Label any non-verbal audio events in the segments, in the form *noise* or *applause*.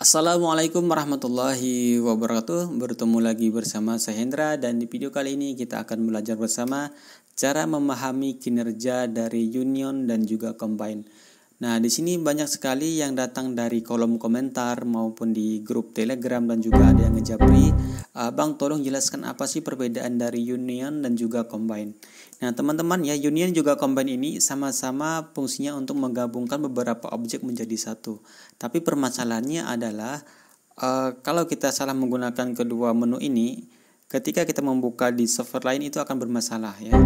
Assalamualaikum warahmatullahi wabarakatuh Bertemu lagi bersama saya Hendra Dan di video kali ini kita akan belajar bersama Cara memahami kinerja dari union dan juga combine Nah, di sini banyak sekali yang datang dari kolom komentar maupun di grup Telegram dan juga ada yang ngejapri, eh, Bang, tolong jelaskan apa sih perbedaan dari union dan juga combine." Nah, teman-teman ya, union juga combine ini sama-sama fungsinya untuk menggabungkan beberapa objek menjadi satu. Tapi permasalahannya adalah uh, kalau kita salah menggunakan kedua menu ini, ketika kita membuka di server lain itu akan bermasalah ya.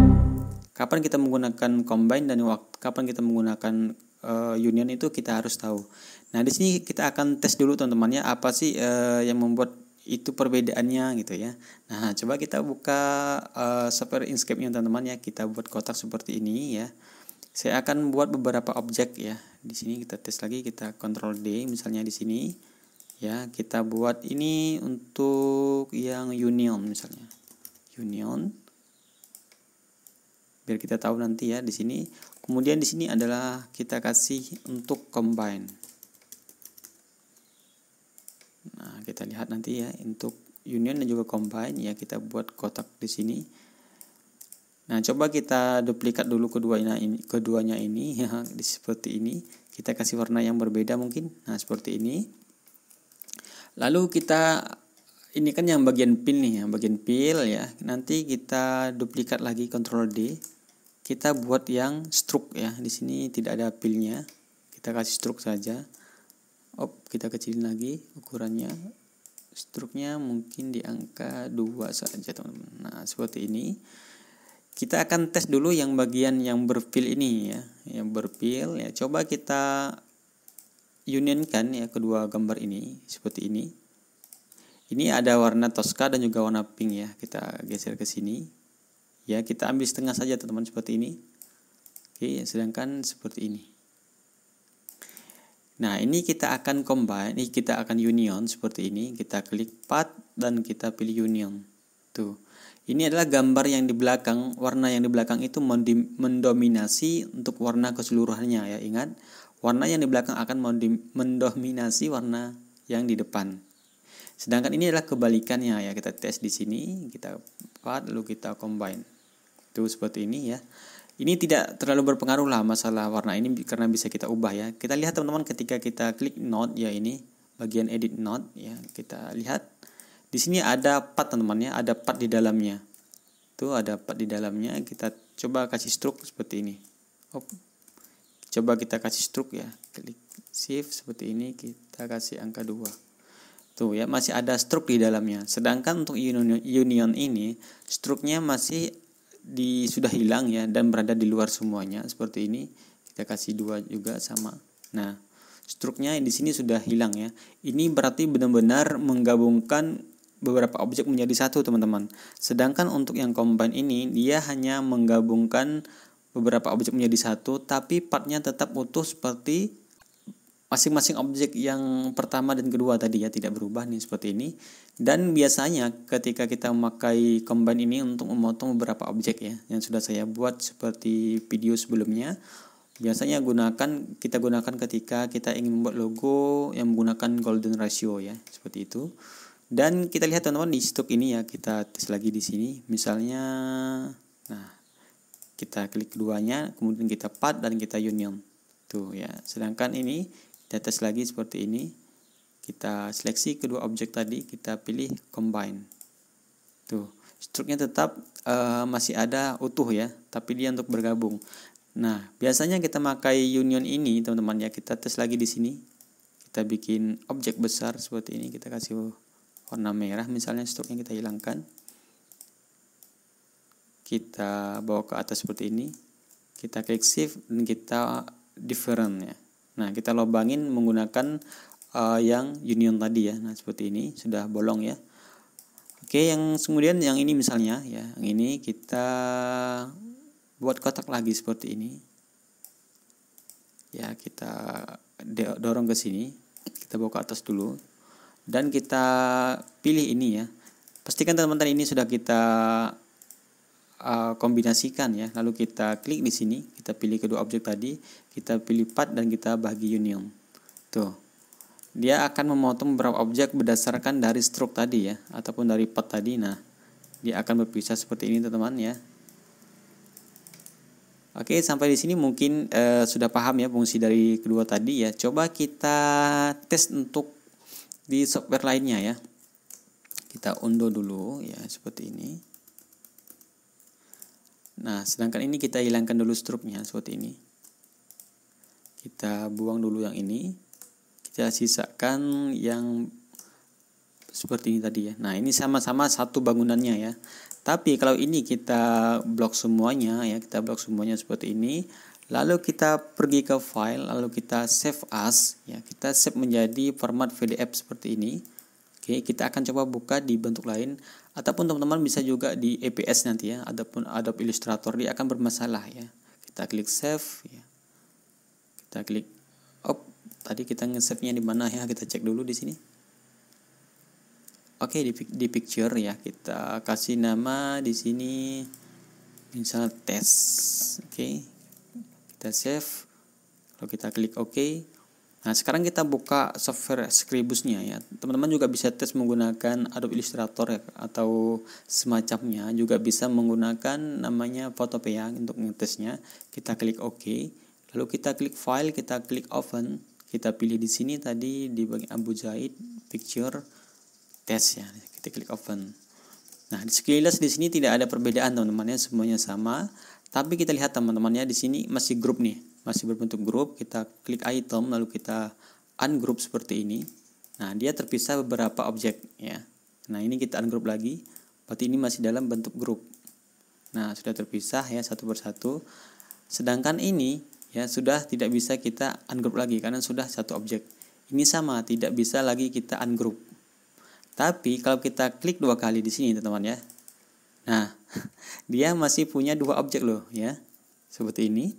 Kapan kita menggunakan combine dan kapan kita menggunakan uh, union itu kita harus tahu. Nah, di sini kita akan tes dulu teman-temannya apa sih uh, yang membuat itu perbedaannya gitu ya. Nah, coba kita buka uh, software Inkscape-nya teman-teman ya. Kita buat kotak seperti ini ya. Saya akan buat beberapa objek ya. Di sini kita tes lagi, kita Control D misalnya di sini. Ya, kita buat ini untuk yang union misalnya. Union biar kita tahu nanti ya di sini. Kemudian di sini adalah kita kasih untuk combine. Nah, kita lihat nanti ya untuk union dan juga combine ya kita buat kotak di sini. Nah, coba kita duplikat dulu keduanya ini, keduanya ini *laughs* ya, seperti ini. Kita kasih warna yang berbeda mungkin. Nah, seperti ini. Lalu kita ini kan yang bagian pin nih, yang bagian pil ya. Nanti kita duplikat lagi Ctrl D kita buat yang struk ya di sini tidak ada pilnya kita kasih struk saja op kita kecilin lagi ukurannya struknya mungkin di angka 2 saja teman-teman nah seperti ini kita akan tes dulu yang bagian yang berpil ini ya yang berpil ya coba kita unionkan ya kedua gambar ini seperti ini ini ada warna toska dan juga warna pink ya kita geser ke sini ya kita ambil setengah saja teman-teman seperti ini oke sedangkan seperti ini nah ini kita akan combine ini kita akan union seperti ini kita klik path dan kita pilih union tuh ini adalah gambar yang di belakang warna yang di belakang itu mendominasi untuk warna keseluruhannya ya ingat warna yang di belakang akan mendominasi warna yang di depan sedangkan ini adalah kebalikannya ya kita tes di sini kita path lalu kita combine tuh seperti ini ya ini tidak terlalu berpengaruh lah masalah warna ini karena bisa kita ubah ya kita lihat teman-teman ketika kita klik node ya ini bagian edit node ya kita lihat di sini ada part teman-teman ya ada part di dalamnya tuh ada part di dalamnya kita coba kasih stroke seperti ini Op. coba kita kasih stroke ya klik shift seperti ini kita kasih angka 2 Tuh ya, masih ada stroke di dalamnya. Sedangkan untuk union, union ini, struknya masih di sudah hilang ya dan berada di luar semuanya seperti ini kita kasih dua juga sama nah struknya di sini sudah hilang ya ini berarti benar-benar menggabungkan beberapa objek menjadi satu teman-teman sedangkan untuk yang combine ini dia hanya menggabungkan beberapa objek menjadi satu tapi partnya tetap utuh seperti masing-masing objek yang pertama dan kedua tadi ya tidak berubah nih seperti ini dan biasanya ketika kita memakai combine ini untuk memotong beberapa objek ya yang sudah saya buat seperti video sebelumnya biasanya gunakan kita gunakan ketika kita ingin membuat logo yang menggunakan golden ratio ya seperti itu dan kita lihat teman-teman di stok ini ya kita tes lagi di sini misalnya nah kita klik keduanya kemudian kita part dan kita union tuh ya sedangkan ini di atas lagi seperti ini kita seleksi kedua objek tadi kita pilih combine tuh struknya tetap uh, masih ada utuh ya tapi dia untuk bergabung nah biasanya kita pakai union ini teman-teman ya kita tes lagi di sini kita bikin objek besar seperti ini kita kasih warna merah misalnya struknya kita hilangkan kita bawa ke atas seperti ini kita klik shift dan kita different ya Nah, kita lobangin menggunakan uh, yang union tadi ya. Nah, seperti ini sudah bolong ya. Oke, yang kemudian yang ini misalnya ya, yang ini kita buat kotak lagi seperti ini. Ya, kita dorong ke sini. Kita bawa ke atas dulu dan kita pilih ini ya. Pastikan teman-teman ini sudah kita Uh, kombinasikan ya. Lalu kita klik di sini, kita pilih kedua objek tadi, kita pilih part dan kita bagi union. Tuh. Dia akan memotong beberapa objek berdasarkan dari stroke tadi ya ataupun dari part tadi. Nah, dia akan berpisah seperti ini teman-teman ya. Oke, sampai di sini mungkin eh, sudah paham ya fungsi dari kedua tadi ya. Coba kita tes untuk di software lainnya ya. Kita undo dulu ya seperti ini. Nah, sedangkan ini kita hilangkan dulu struknya seperti ini. Kita buang dulu yang ini. Kita sisakan yang seperti ini tadi ya. Nah, ini sama-sama satu bangunannya ya. Tapi kalau ini kita blok semuanya ya, kita blok semuanya seperti ini. Lalu kita pergi ke file, lalu kita save as ya. Kita save menjadi format PDF seperti ini. Oke, kita akan coba buka di bentuk lain ataupun teman-teman bisa juga di EPS nanti ya. ataupun Adobe Illustrator dia akan bermasalah ya. Kita klik save ya. Kita klik op Tadi kita nge-save-nya di mana ya? Kita cek dulu di sini. Oke, di, di picture ya. Kita kasih nama di sini misalnya test. Oke. Kita save. Kalau kita klik oke, OK, Nah, sekarang kita buka software Scribusnya ya. Teman-teman juga bisa tes menggunakan Adobe Illustrator ya, atau semacamnya, juga bisa menggunakan namanya Photopea untuk ngetesnya. Kita klik OK, lalu kita klik file, kita klik open, kita pilih di sini tadi di bagian Abu Zaid picture test ya. Kita klik open. Nah, sekilas di sini tidak ada perbedaan teman-teman ya, semuanya sama. Tapi kita lihat teman-temannya di sini masih grup nih masih berbentuk grup kita klik item lalu kita ungroup seperti ini nah dia terpisah beberapa objek ya nah ini kita ungroup lagi berarti ini masih dalam bentuk grup nah sudah terpisah ya satu persatu sedangkan ini ya sudah tidak bisa kita ungroup lagi karena sudah satu objek ini sama tidak bisa lagi kita ungroup tapi kalau kita klik dua kali di sini teman-teman ya nah *laughs* dia masih punya dua objek loh ya seperti ini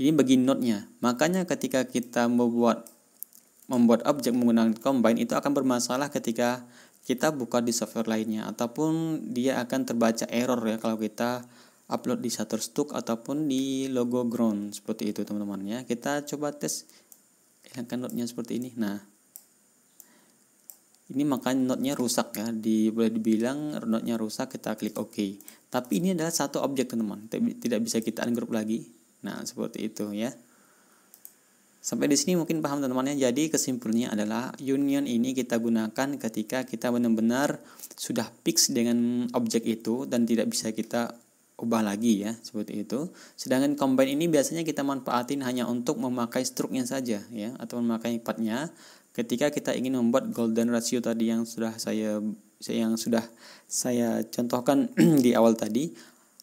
ini bagi node-nya. Makanya ketika kita membuat membuat objek menggunakan combine itu akan bermasalah ketika kita buka di software lainnya ataupun dia akan terbaca error ya kalau kita upload di Shutterstock ataupun di logo ground seperti itu teman-teman ya. Kita coba tes hilangkan node-nya seperti ini. Nah, ini makanya node-nya rusak ya di boleh dibilang node-nya rusak kita klik OK tapi ini adalah satu objek teman-teman tidak bisa kita ungroup lagi Nah, seperti itu ya. Sampai di sini mungkin paham teman-teman ya. Jadi kesimpulannya adalah union ini kita gunakan ketika kita benar-benar sudah fix dengan objek itu dan tidak bisa kita ubah lagi ya seperti itu. Sedangkan combine ini biasanya kita manfaatin hanya untuk memakai struknya saja ya atau memakai partnya ketika kita ingin membuat golden ratio tadi yang sudah saya yang sudah saya contohkan *clears throat* di awal tadi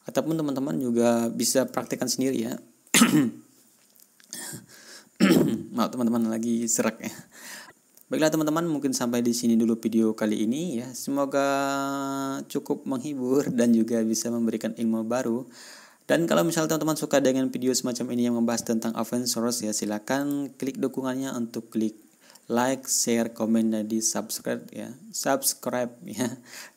ataupun teman-teman juga bisa praktekkan sendiri ya *coughs* Maaf teman-teman lagi serak ya. Baiklah teman-teman, mungkin sampai di sini dulu video kali ini ya. Semoga cukup menghibur dan juga bisa memberikan ilmu baru. Dan kalau misalnya teman-teman suka dengan video semacam ini yang membahas tentang open source ya, silakan klik dukungannya untuk klik like, share, komen, dan di subscribe ya. Subscribe ya.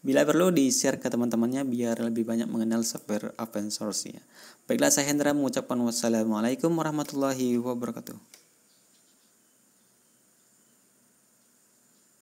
Bila perlu di share ke teman-temannya biar lebih banyak mengenal software open source ya. Baiklah saya Hendra mengucapkan wassalamualaikum warahmatullahi wabarakatuh.